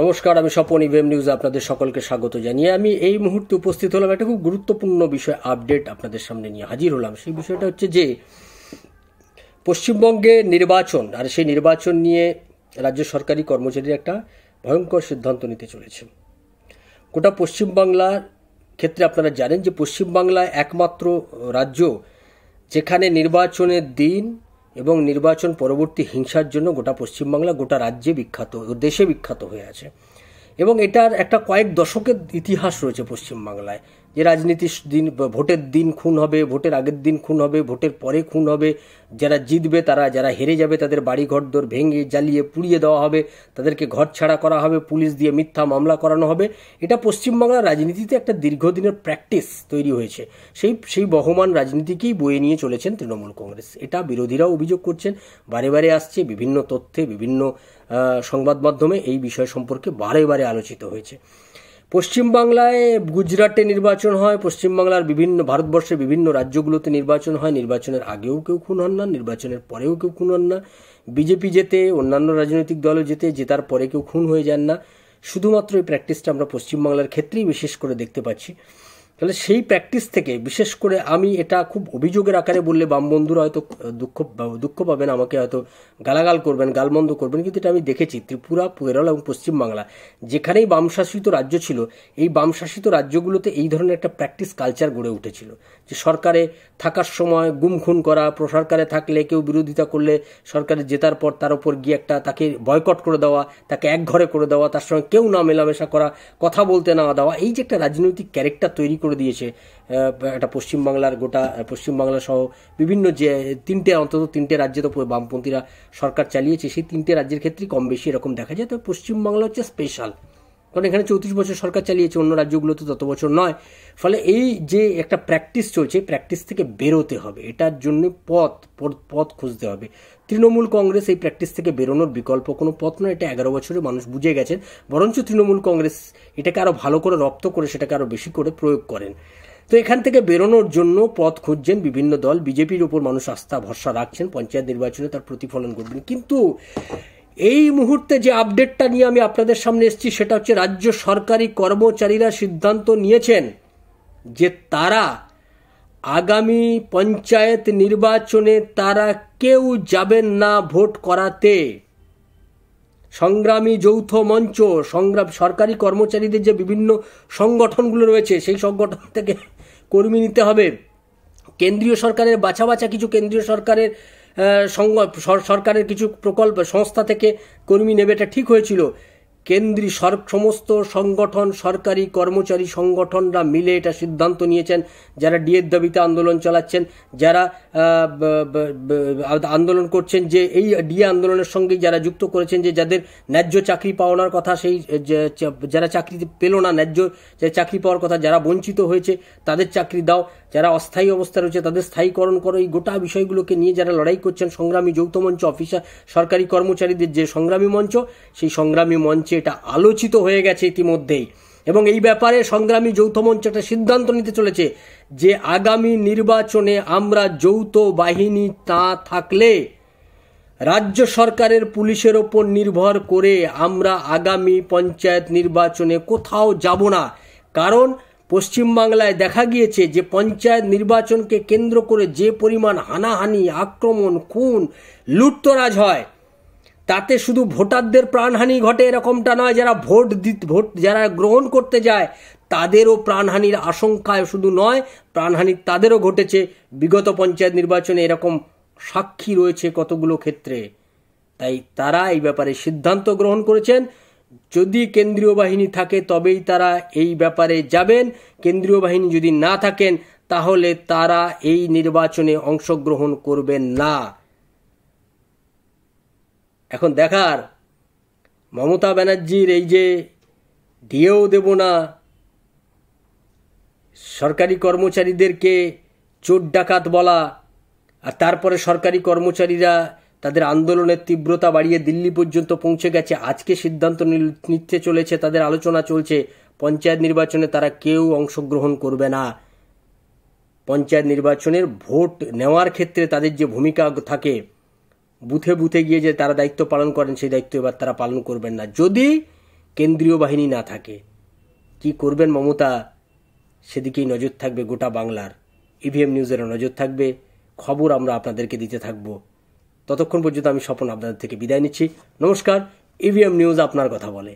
নমস্কার আমি Swapan EVM news আপনাদের সকলকে স্বাগত জানিয়ে আমি এই মুহূর্তে উপস্থিত হলাম একটা খুব গুরুত্বপূর্ণ বিষয় আপডেট আপনাদের সামনে নিয়ে হাজির হলাম সেই বিষয়টা হচ্ছে যে পশ্চিমবঙ্গে নির্বাচন আর সেই নির্বাচন নিয়ে রাজ্য সরকারি কর্মচারীর একটা ভয়ঙ্কর সিদ্ধান্ত নিতে চলেছে গোটা পশ্চিমবাংলার ক্ষেত্রে আপনারা জানেন যে পশ্চিমবাংলা একমাত্র রাজ্য যেখানে নির্বাচনের দিন এবং নির্বাচন পরবর্তী হিংসার জন্য গোটা পশ্চিমবাংলা গোটা রাজ্যে বিখ্যাত দেশে বিখ্যাত হয়ে আছে এবং এটার একটা কয়েক দশকের ইতিহাস রয়েছে পশ্চিমবাংলায় যে রাজনীতির দিন ভোটের দিন খুন হবে ভোটের আগের দিন খুন হবে ভোটের পরে খুন হবে যারা জিতবে তারা যারা হেরে যাবে তাদের বাড়ি ঘর দোর ভেঙে জ্বালিয়ে পুড়িয়ে দেওয়া হবে তাদেরকে ঘর ছাড়া করা হবে পুলিশ দিয়ে মিথ্যা মামলা করানো হবে এটা পশ্চিমবাংলার রাজনীতিতে একটা দীর্ঘদিনের প্র্যাকটিস তৈরি হয়েছে সেই সেই বহমান রাজনীতিকেই বয়ে নিয়ে চলেছেন তৃণমূল কংগ্রেস এটা বিরোধীরাও অভিযোগ করছেন বারে বারে আসছে বিভিন্ন তথ্যে বিভিন্ন সংবাদ মাধ্যমে এই বিষয় সম্পর্কে বারে বারে আলোচিত হয়েছে পশ্চিমবাংলায় গুজরাটে নির্বাচন হয় পশ্চিমবাংলার বিভিন্ন ভারতবর্ষের বিভিন্ন রাজ্যগুলোতে নির্বাচন হয় নির্বাচনের আগেও কেউ খুন হন না নির্বাচনের পরেও কেউ খুন হন না বিজেপি যেতে অন্যান্য রাজনৈতিক দলও যেতে জেতার পরে কেউ খুন হয়ে যান না শুধুমাত্র এই প্র্যাকটিসটা আমরা পশ্চিমবাংলার ক্ষেত্রেই বিশেষ করে দেখতে পাচ্ছি তাহলে সেই প্র্যাকটিস থেকে বিশেষ করে আমি এটা খুব অভিযোগের আকারে বললে বাম বন্ধুরা হয়তো দুঃখ দুঃখ পাবেন আমাকে হয়তো গালাগাল করবেন গালমন্দ করবেন কিন্তু এটা আমি দেখেছি ত্রিপুরা কেরল এবং পশ্চিমবাংলা যেখানেই বামশাসিত রাজ্য ছিল এই বামশাসিত রাজ্যগুলোতে এই ধরনের একটা প্র্যাকটিস কালচার গড়ে উঠেছিল যে সরকারে থাকার সময় গুম খুন করা সরকারে থাকলে কেউ বিরোধিতা করলে সরকারে জেতার পর তার উপর গিয়ে একটা তাকে বয়কট করে দেওয়া তাকে একঘরে করে দেওয়া তার সঙ্গে কেউ না মেলামেশা করা কথা বলতে না দেওয়া এই যে একটা রাজনৈতিক ক্যারেক্টার তৈরি করে করে দিয়েছে একটা পশ্চিমবাংলার গোটা পশ্চিমবাংলা সহ বিভিন্ন যে তিনটে অন্তত তিনটে রাজ্যে তো বামপন্থীরা সরকার চালিয়েছে সেই তিনটে রাজ্যের ক্ষেত্রে কম বেশি এরকম দেখা যায় তো পশ্চিমবাংলা হচ্ছে স্পেশাল কারণ এখানে চৌত্রিশ বছর সরকার চালিয়েছে অন্য রাজ্যগুলোতে তত বছর নয় ফলে এই যে একটা প্র্যাকটিস চলছে প্র্যাকটিস থেকে বেরোতে হবে এটার জন্য পথ পথ খুঁজতে হবে তৃণমূল কংগ্রেস এই প্র্যাকটিস থেকে বেরোনোর বিকল্প কোনো পথ নয় এটা এগারো বছরে মানুষ বুঝে গেছেন বরঞ্চ তৃণমূল কংগ্রেস এটাকে আরও ভালো করে রপ্ত করে সেটাকে আরও বেশি করে প্রয়োগ করেন তো এখান থেকে বেরোনোর জন্য পথ খুঁজছেন বিভিন্ন দল বিজেপির ওপর মানুষ আস্থা ভরসা রাখছেন পঞ্চায়েত নির্বাচনে তার প্রতিফলন করবেন কিন্তু এই মুহূর্তে যে আপডেটটা নিয়ে আমি আপনাদের সামনে এসেছি সেটা হচ্ছে রাজ্য সরকারি কর্মচারীরা সিদ্ধান্ত নিয়েছেন যে তারা আগামী পঞ্চায়েত নির্বাচনে তারা কেউ যাবেন না ভোট করাতে সংগ্রামী যৌথ মঞ্চ সংগ্রাম সরকারি কর্মচারীদের যে বিভিন্ন সংগঠনগুলো রয়েছে সেই সংগঠন থেকে কর্মী নিতে হবে কেন্দ্রীয় সরকারের বাছা বাছা কিছু কেন্দ্রীয় সরকারের সরকারের কিছু প্রকল্প সংস্থা থেকে কর্মী নেবে এটা ঠিক হয়েছিল কেন্দ্রীয় সর সমস্ত সংগঠন সরকারি কর্মচারী সংগঠনরা মিলে এটা সিদ্ধান্ত নিয়েছেন যারা ডিএর দাবিতে আন্দোলন চালাচ্ছেন যারা আন্দোলন করছেন যে এই ডিএ আন্দোলনের সঙ্গে যারা যুক্ত করেছেন যে যাদের ন্যায্য চাকরি পাওয়ার কথা সেই যারা চাকরি পেল না ন্যায্য চাকরি পাওয়ার কথা যারা বঞ্চিত হয়েছে তাদের চাকরি দাও যারা অস্থায়ী অবস্থা রয়েছে তাদের স্থায়ীকরণ করো এই গোটা বিষয়গুলোকে নিয়ে যারা লড়াই করছেন সংগ্রামী যৌথ মঞ্চ অফিসার সরকারি কর্মচারীদের যে সংগ্রামী মঞ্চ সেই সংগ্রামী মঞ্চে এটা আলোচিত হয়ে গেছে ইতিমধ্যেই এবং এই ব্যাপারে সংগ্রামী যৌথ মঞ্চ একটা সিদ্ধান্ত নিতে চলেছে যে আগামী নির্বাচনে আমরা যৌথ বাহিনী তা থাকলে রাজ্য সরকারের পুলিশের ওপর নির্ভর করে আমরা আগামী পঞ্চায়েত নির্বাচনে কোথাও যাব না কারণ পশ্চিমবাংলায় দেখা গিয়েছে যে পঞ্চায়েত নির্বাচনকে কেন্দ্র করে যে পরিমাণ হানাহানি আক্রমণ খুন লুটতরাজ হয় তাতে শুধু ভোটারদের প্রাণহানি ঘটে এরকমটা নয় যারা ভোট ভোট যারা গ্রহণ করতে যায় তাদেরও প্রাণহানির আশঙ্কায় শুধু নয় প্রাণহানি তাদেরও ঘটেছে বিগত পঞ্চায়েত নির্বাচনে এরকম সাক্ষী রয়েছে কতগুলো ক্ষেত্রে তাই তারা এই ব্যাপারে সিদ্ধান্ত গ্রহণ করেছেন যদি কেন্দ্রীয় বাহিনী থাকে তবেই তারা এই ব্যাপারে যাবেন কেন্দ্রীয় বাহিনী যদি না থাকেন তাহলে তারা এই নির্বাচনে অংশগ্রহণ করবেন না এখন দেখার মমতা ব্যানার্জির এই যে দিয়েও দেব না সরকারি কর্মচারীদেরকে চোর ডাকাত বলা আর তারপরে সরকারি কর্মচারীরা তাদের আন্দোলনের তীব্রতা বাড়িয়ে দিল্লি পর্যন্ত পৌঁছে গেছে আজকে সিদ্ধান্ত নিতে চলেছে তাদের আলোচনা চলছে পঞ্চায়েত নির্বাচনে তারা কেউ অংশগ্রহণ করবে না পঞ্চায়েত নির্বাচনের ভোট নেওয়ার ক্ষেত্রে তাদের যে ভূমিকা থাকে বুথে বুথে গিয়ে যে তারা দায়িত্ব পালন করেন সেই দায়িত্ব এবার তারা পালন করবেন না যদি কেন্দ্রীয় বাহিনী না থাকে কি করবেন মমতা সেদিকেই নজর থাকবে গোটা বাংলার ইভিএম e নিউজেরও নজর থাকবে খবর আমরা আপনাদেরকে দিতে থাকব ততক্ষণ পর্যন্ত আমি স্বপন আপনাদের থেকে বিদায় নিচ্ছি নমস্কার ইভিএম e নিউজ আপনার কথা বলে